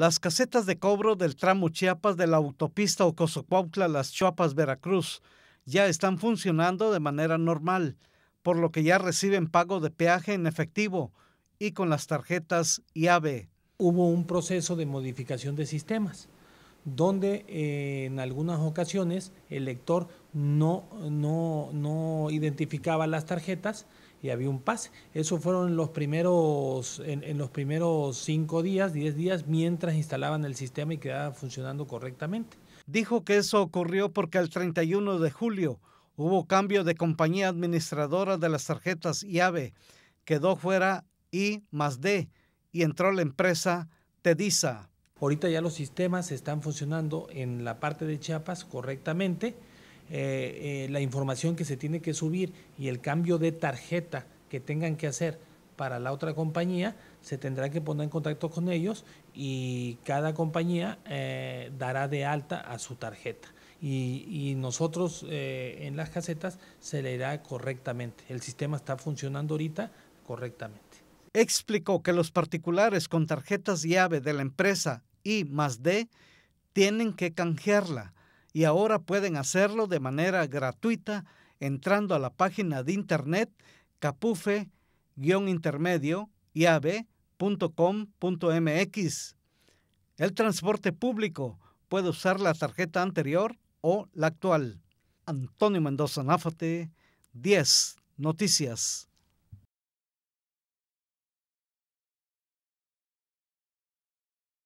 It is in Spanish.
las casetas de cobro del tramo Chiapas de la autopista Ocosocuautla Las Chiapas Veracruz ya están funcionando de manera normal, por lo que ya reciben pago de peaje en efectivo y con las tarjetas IAVE. Hubo un proceso de modificación de sistemas donde eh, en algunas ocasiones el lector no, no identificaba las tarjetas y había un pase. Eso fueron los primeros, en, los primeros cinco días, diez días, mientras instalaban el sistema y quedaba funcionando correctamente. Dijo que eso ocurrió porque el 31 de julio hubo cambio de compañía administradora de las tarjetas IAVE. Quedó fuera I más D y entró la empresa Tedisa. Ahorita ya los sistemas están funcionando en la parte de Chiapas correctamente. Eh, eh, la información que se tiene que subir y el cambio de tarjeta que tengan que hacer para la otra compañía, se tendrá que poner en contacto con ellos y cada compañía eh, dará de alta a su tarjeta. Y, nosotros en las casetas se le correctamente. El sistema está funcionando ahorita correctamente. Explicó que los particulares con tarjetas llave de la empresa I más D tienen que canjearla y ahora pueden hacerlo de manera gratuita entrando a la página de internet capufe-intermedio yavecommx El transporte público puede usar la tarjeta anterior o la actual. Antonio Mendoza Náfate, 10 Noticias.